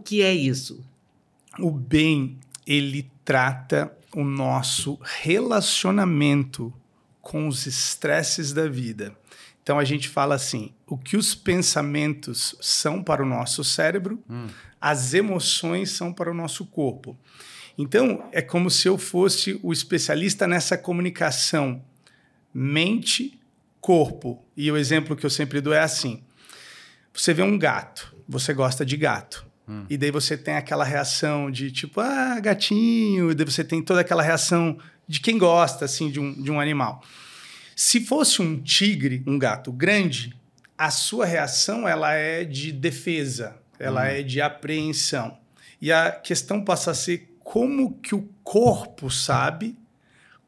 que é isso? O bem, ele trata o nosso relacionamento com os estresses da vida. Então a gente fala assim: o que os pensamentos são para o nosso cérebro, hum. as emoções são para o nosso corpo. Então é como se eu fosse o especialista nessa comunicação mente-corpo. E o exemplo que eu sempre dou é assim: você vê um gato, você gosta de gato. Hum. E daí você tem aquela reação de tipo, ah, gatinho. E daí você tem toda aquela reação de quem gosta, assim, de um, de um animal. Se fosse um tigre, um gato grande, a sua reação ela é de defesa, ela hum. é de apreensão. E a questão passa a ser como que o corpo sabe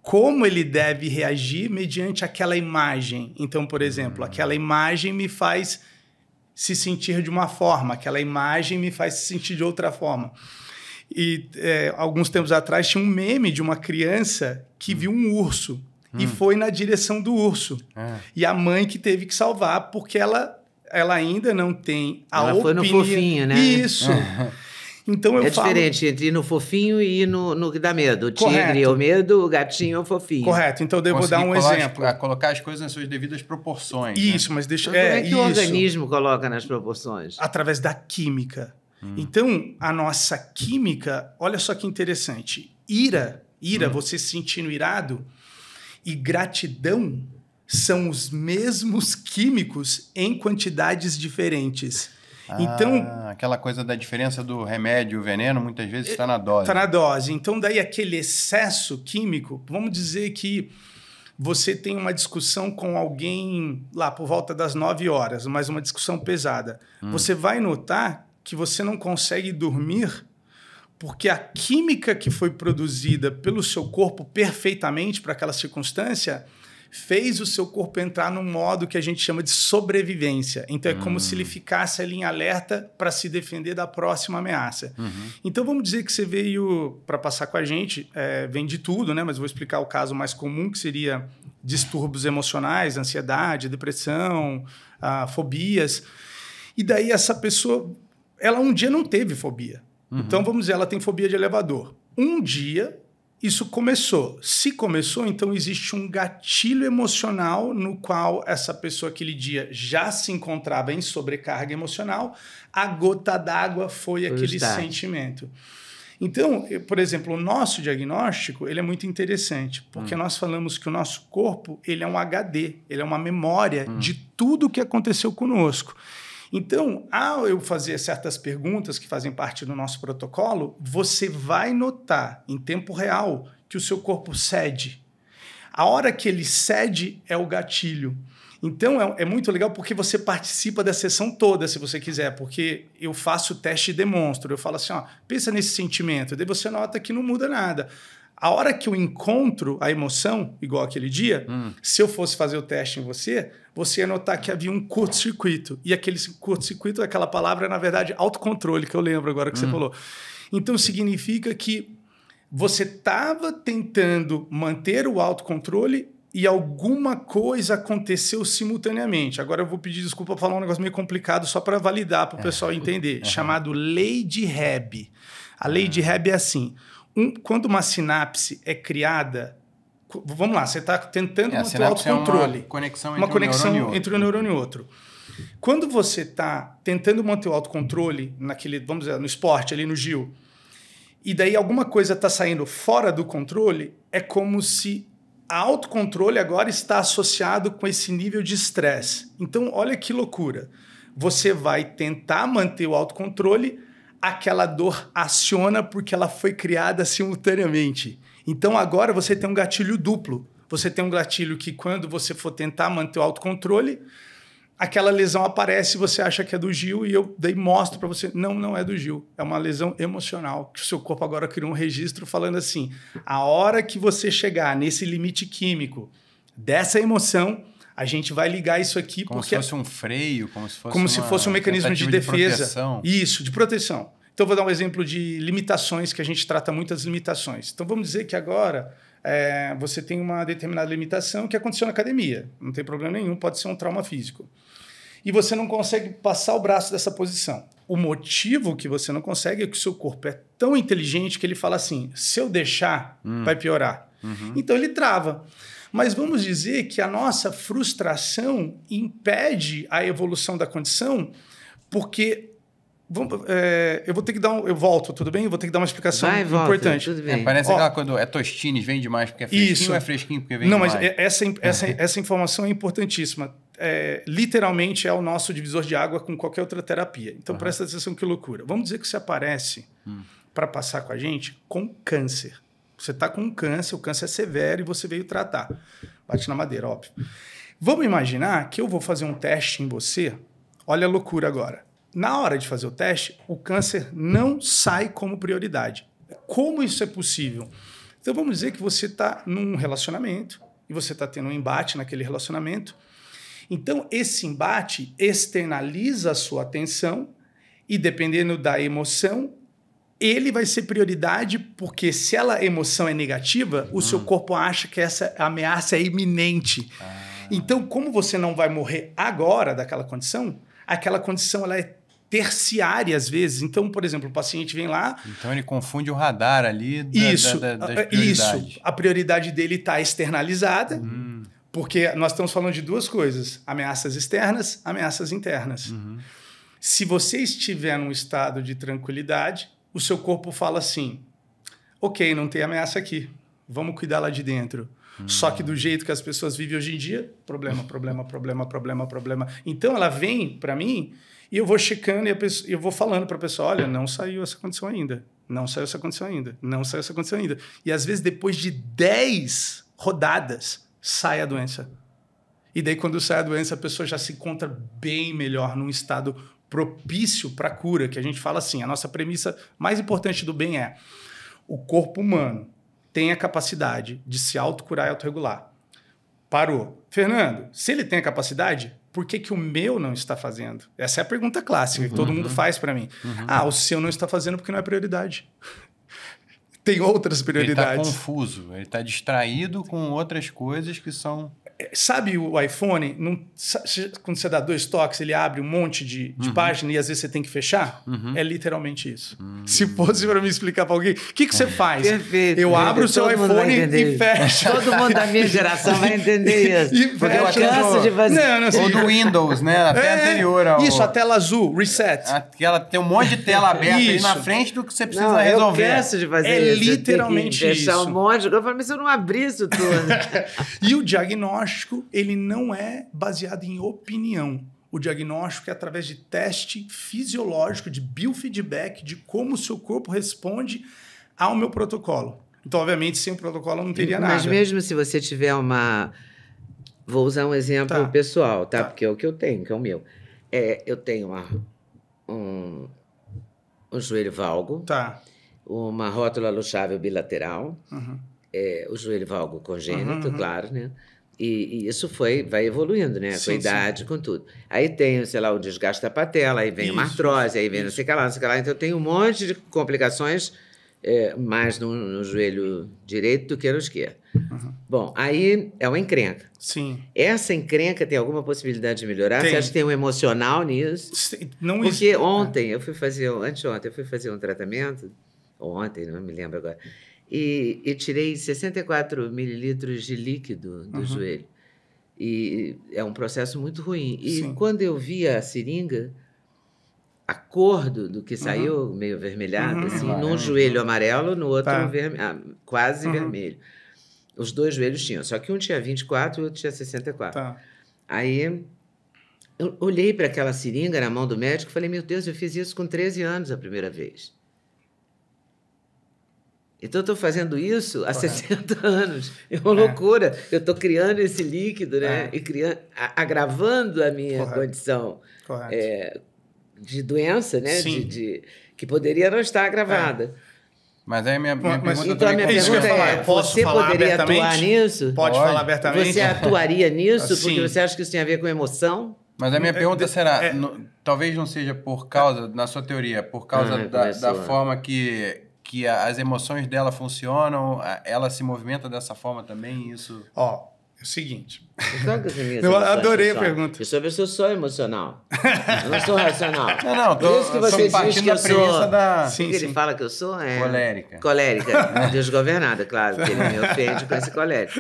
como ele deve reagir mediante aquela imagem. Então, por exemplo, hum. aquela imagem me faz se sentir de uma forma, aquela imagem me faz se sentir de outra forma. E é, alguns tempos atrás tinha um meme de uma criança que hum. viu um urso hum. e foi na direção do urso. É. E a mãe que teve que salvar, porque ela, ela ainda não tem a ela opinião. Ela foi no fofinho, né? Isso. É. Então eu é falo... diferente entre no fofinho e no, no que dá medo. O tigre é o medo, o gatinho é o fofinho. Correto. Então eu devo dar um exemplo. As, colocar as coisas nas suas devidas proporções. Né? Isso, né? mas deixa. Então, é, como é, é que isso. o organismo coloca nas proporções? Através da química. Hum. Então a nossa química, olha só que interessante. Ira, ira, hum. você se sentindo irado, e gratidão são os mesmos químicos em quantidades diferentes. Então, ah, então, aquela coisa da diferença do remédio e o veneno muitas vezes está é, na dose. Está na dose. Então, daí aquele excesso químico, vamos dizer que você tem uma discussão com alguém lá por volta das 9 horas, mas uma discussão pesada. Hum. Você vai notar que você não consegue dormir porque a química que foi produzida pelo seu corpo perfeitamente para aquela circunstância fez o seu corpo entrar num modo que a gente chama de sobrevivência. Então é como se ele hum. ficasse ali em alerta para se defender da próxima ameaça. Uhum. Então vamos dizer que você veio para passar com a gente, é, vem de tudo, né? Mas vou explicar o caso mais comum que seria distúrbios emocionais, ansiedade, depressão, ah, fobias. E daí essa pessoa, ela um dia não teve fobia. Uhum. Então vamos dizer, ela tem fobia de elevador. Um dia isso começou. Se começou, então existe um gatilho emocional no qual essa pessoa aquele dia já se encontrava em sobrecarga emocional, a gota d'água foi aquele sentimento. Então, por exemplo, o nosso diagnóstico ele é muito interessante, porque hum. nós falamos que o nosso corpo ele é um HD, ele é uma memória hum. de tudo o que aconteceu conosco. Então, ao eu fazer certas perguntas que fazem parte do nosso protocolo, você vai notar em tempo real que o seu corpo cede. A hora que ele cede é o gatilho. Então é, é, muito legal porque você participa da sessão toda, se você quiser, porque eu faço teste e demonstro. Eu falo assim: ó, pensa nesse sentimento, daí você nota que não muda nada. A hora que eu encontro a emoção, igual aquele dia, hum. se eu fosse fazer o teste em você, você ia notar que havia um curto-circuito. E aquele curto-circuito, é aquela palavra, é, na verdade, autocontrole, que eu lembro agora que hum. você falou. Então significa que você estava tentando manter o autocontrole e alguma coisa aconteceu simultaneamente. Agora eu vou pedir desculpa falar um negócio meio complicado só para validar para o é. pessoal entender, uhum. chamado lei de Hebb. A lei de Hebb ah. é assim: um, quando uma sinapse é criada, vamos lá, você está tentando é, o autocontrole. É uma conexão, entre, uma conexão um né? entre um neurônio e outro. Quando você está tentando manter o autocontrole naquele, vamos dizer, no esporte, ali no Gil, e daí alguma coisa está saindo fora do controle, é como se a autocontrole agora está associado com esse nível de estresse. Então, olha que loucura. Você vai tentar manter o autocontrole, aquela dor aciona porque ela foi criada simultaneamente. Então agora você tem um gatilho duplo. Você tem um gatilho que quando você for tentar manter o autocontrole, aquela lesão aparece, você acha que é do Gil e eu daí mostro para você, não, não é do Gil, é uma lesão emocional que o seu corpo agora criou um registro falando assim: a hora que você chegar nesse limite químico dessa emoção, a gente vai ligar isso aqui como porque... Como se fosse um freio, como se fosse Como se fosse um mecanismo de defesa. De proteção. Isso, de proteção. Então, vou dar um exemplo de limitações, que a gente trata muitas limitações. Então, vamos dizer que agora é, você tem uma determinada limitação que aconteceu na academia. Não tem problema nenhum, pode ser um trauma físico. E você não consegue passar o braço dessa posição. O motivo que você não consegue é que o seu corpo é tão inteligente que ele fala assim: se eu deixar, hum. vai piorar. Uhum. Então, ele trava. Mas vamos dizer que a nossa frustração impede a evolução da condição, porque Vamos, é, eu vou ter que dar um. Eu volto, tudo bem? Eu vou ter que dar uma explicação Vai, importante. Volta, é, parece Ó, aquela quando é tostines, vem demais porque é fresquinho isso. é fresquinho porque vem Não, demais. mas é, essa, essa, essa informação é importantíssima. É, literalmente é o nosso divisor de água com qualquer outra terapia. Então uhum. presta atenção que loucura. Vamos dizer que você aparece hum. para passar com a gente com câncer. Você está com um câncer, o câncer é severo e você veio tratar. Bate na madeira, óbvio. Vamos imaginar que eu vou fazer um teste em você. Olha a loucura agora. Na hora de fazer o teste, o câncer não sai como prioridade. Como isso é possível? Então vamos dizer que você está num relacionamento e você está tendo um embate naquele relacionamento. Então esse embate externaliza a sua atenção e dependendo da emoção, ele vai ser prioridade porque se ela emoção é negativa, o hum. seu corpo acha que essa ameaça é iminente. Ah. Então, como você não vai morrer agora daquela condição, aquela condição ela é terciária às vezes. Então, por exemplo, o paciente vem lá. Então ele confunde o radar ali. Da, isso, da, da, ah, isso. A prioridade dele está externalizada. Hum. Porque nós estamos falando de duas coisas: ameaças externas, ameaças internas. Uhum. Se você estiver num estado de tranquilidade, o seu corpo fala assim: ok, não tem ameaça aqui, vamos cuidar lá de dentro. Hum. Só que do jeito que as pessoas vivem hoje em dia, problema, problema, problema, problema, problema. Então ela vem para mim e eu vou checando e pessoa, eu vou falando para a pessoa: olha, não saiu essa condição ainda, não saiu essa condição ainda, não saiu essa condição ainda. E às vezes depois de 10 rodadas sai a doença. E daí quando sai a doença a pessoa já se encontra bem melhor, num estado propício para cura, que a gente fala assim, a nossa premissa mais importante do bem é o corpo humano tem a capacidade de se autocurar e autorregular. Parou. Fernando, se ele tem a capacidade, por que, que o meu não está fazendo? Essa é a pergunta clássica uhum. que todo uhum. mundo faz para mim. Uhum. Ah, o seu não está fazendo porque não é prioridade. tem outras tá prioridades. Ele está confuso, ele está distraído com outras coisas que são Sabe o iPhone, quando você dá dois toques, ele abre um monte de, de uhum. página e às vezes você tem que fechar? Uhum. É literalmente isso. Uhum. Se fosse para me explicar para alguém, o que, que você é. faz? Perfeito. Eu abro o seu iPhone e fecho. Todo mundo da minha geração vai entender isso. e Porque fecha. eu canso de fazer. Não, não, Ou do Windows, né? Até é, é, anterior ao... Isso, a tela azul, reset. Aquela, tem um monte de tela aberta aí na frente do que você precisa não, resolver. Eu canso de fazer é isso. É literalmente isso. Fechar um monte. Eu falei, mas eu não abrir isso tudo... e o diagnóstico diagnóstico ele não é baseado em opinião. O diagnóstico é através de teste fisiológico, de biofeedback, de como o seu corpo responde ao meu protocolo. Então, obviamente, sem o protocolo não teria Mas nada. Mas mesmo se você tiver uma. Vou usar um exemplo tá. pessoal, tá? tá? Porque é o que eu tenho, que é o meu. É, eu tenho uma, um, um joelho valgo, tá. uma rótula luxável bilateral, uhum. é, o joelho valgo congênito, uhum, uhum. claro, né? E, e, isso foi, vai evoluindo, né? com a idade, sim. com tudo. Aí tem, sei lá, o desgaste da patela, aí vem isso, uma artrose, aí vem isso. não sei o que lá, não sei o que lá. Então tem um monte de complicações, é, mais no, no, joelho direito do que no esquerdo. Uhum. Bom, aí é uma encrenca. Sim. Essa encrenca tem alguma possibilidade de melhorar? Tem. Você acha que tem um emocional nisso? não Porque ontem, eu fui fazer, anteontem, eu fui fazer um tratamento, ontem, não me lembro agora e, e tirei 64 mililitros de líquido do uhum. joelho. E é um processo muito ruim. E Sim. quando eu via a seringa, a cor do, do que uhum. saiu, uhum. meio avermelhada, uhum. assim, num joelho amarelo, no outro tá. Ah, quase uhum. vermelho. Os dois joelhos tinham, só que um tinha 24 e o outro tinha 64. Tá. Aí eu olhei para aquela seringa na mão do médico e falei: Meu Deus, eu fiz isso com 13 anos a primeira vez. Então, eu estou fazendo isso há Correto. 60 anos. É uma é. loucura. Eu estou criando esse líquido, né? É. E criando, agravando a minha Correto. condição Correto. É, de doença, né? De, de, que poderia não estar agravada. É. Mas aí minha, minha mas, pergunta então a minha pergunta é, você poderia atuar nisso? Pode, falar abertamente. Você atuaria nisso porque você acha que isso tem a ver com emoção? Mas a minha é, pergunta é, será, no, talvez não seja por causa, na sua teoria, por causa ah, da, da forma que, que as emoções dela funcionam, ela se movimenta dessa forma também, isso... Ó, é o seguinte. Eu adorei a pergunta. Eu sou se eu sou emocional. Eu não sou racional. Não, não, tô, Por isso que você diz que eu sou. Da... Sim, que sim. ele fala que eu sou? É... Colérica. Colérica. Desgovernada, claro, porque ele me ofende com esse colérico.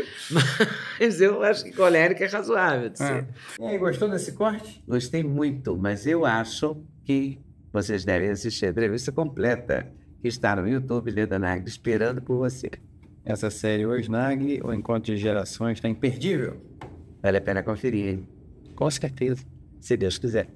Mas eu acho que colérica é razoável de é. ser. É. E aí, gostou desse corte? Gostei muito, mas eu acho que vocês devem assistir a entrevista completa que está no YouTube, Leda Nagli, esperando por você. Essa série hoje, Nagli, o Encontro de Gerações, está imperdível. Vale a pena conferir, hein? Com certeza. Se Deus quiser.